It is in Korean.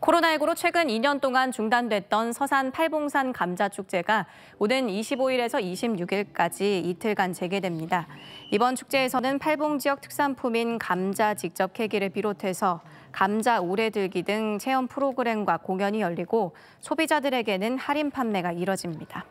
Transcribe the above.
코로나19로 최근 2년 동안 중단됐던 서산 팔봉산 감자축제가 오는 25일에서 26일까지 이틀간 재개됩니다. 이번 축제에서는 팔봉 지역 특산품인 감자 직접 캐기를 비롯해서 감자 오래 들기 등 체험 프로그램과 공연이 열리고 소비자들에게는 할인 판매가 이뤄집니다.